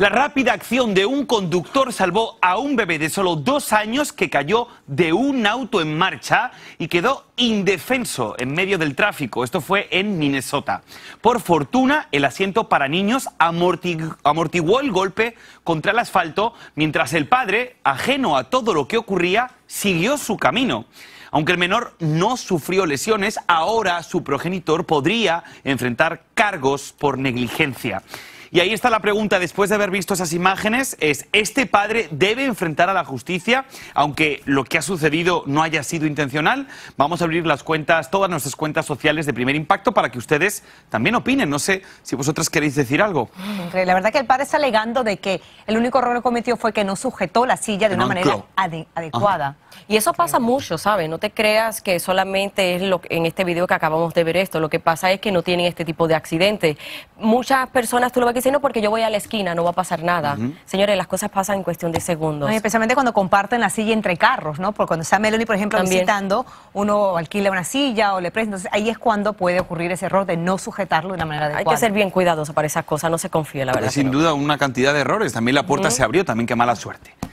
La rápida acción de un conductor salvó a un bebé de solo dos años que cayó de un auto en marcha y quedó indefenso en medio del tráfico. Esto fue en Minnesota. Por fortuna, el asiento para niños amortiguó el golpe contra el asfalto, mientras el padre, ajeno a todo lo que ocurría, siguió su camino. Aunque el menor no sufrió lesiones, ahora su progenitor podría enfrentar cargos por negligencia. Y ahí está la pregunta, después de haber visto esas imágenes, es, ¿este padre debe enfrentar a la justicia, aunque lo que ha sucedido no haya sido intencional? Vamos a abrir las cuentas, todas nuestras cuentas sociales de primer impacto para que ustedes también opinen. No sé si vosotras queréis decir algo. Mm, la verdad que el padre está alegando de que el único error que cometió fue que no sujetó la silla de una manera ah. adecuada. Y eso pasa mucho, ¿sabes? No te creas que solamente es lo en este video que acabamos de ver esto. Lo que pasa es que no tienen este tipo de accidentes. Muchas personas, tú lo no, porque yo voy a la esquina, no va a pasar nada. Señores, las cosas pasan en cuestión de segundos. especialmente cuando comparten la silla entre carros, ¿no? Porque cuando está Melanie, por ejemplo, visitando, uno alquila una silla o le presta. Entonces ahí es cuando puede ocurrir ese error de no sujetarlo de una manera adecuada. Hay que ser bien cuidadoso para esas cosas, no se confíe, la verdad. Sin duda, una cantidad de errores. También la puerta se abrió, también qué mala suerte.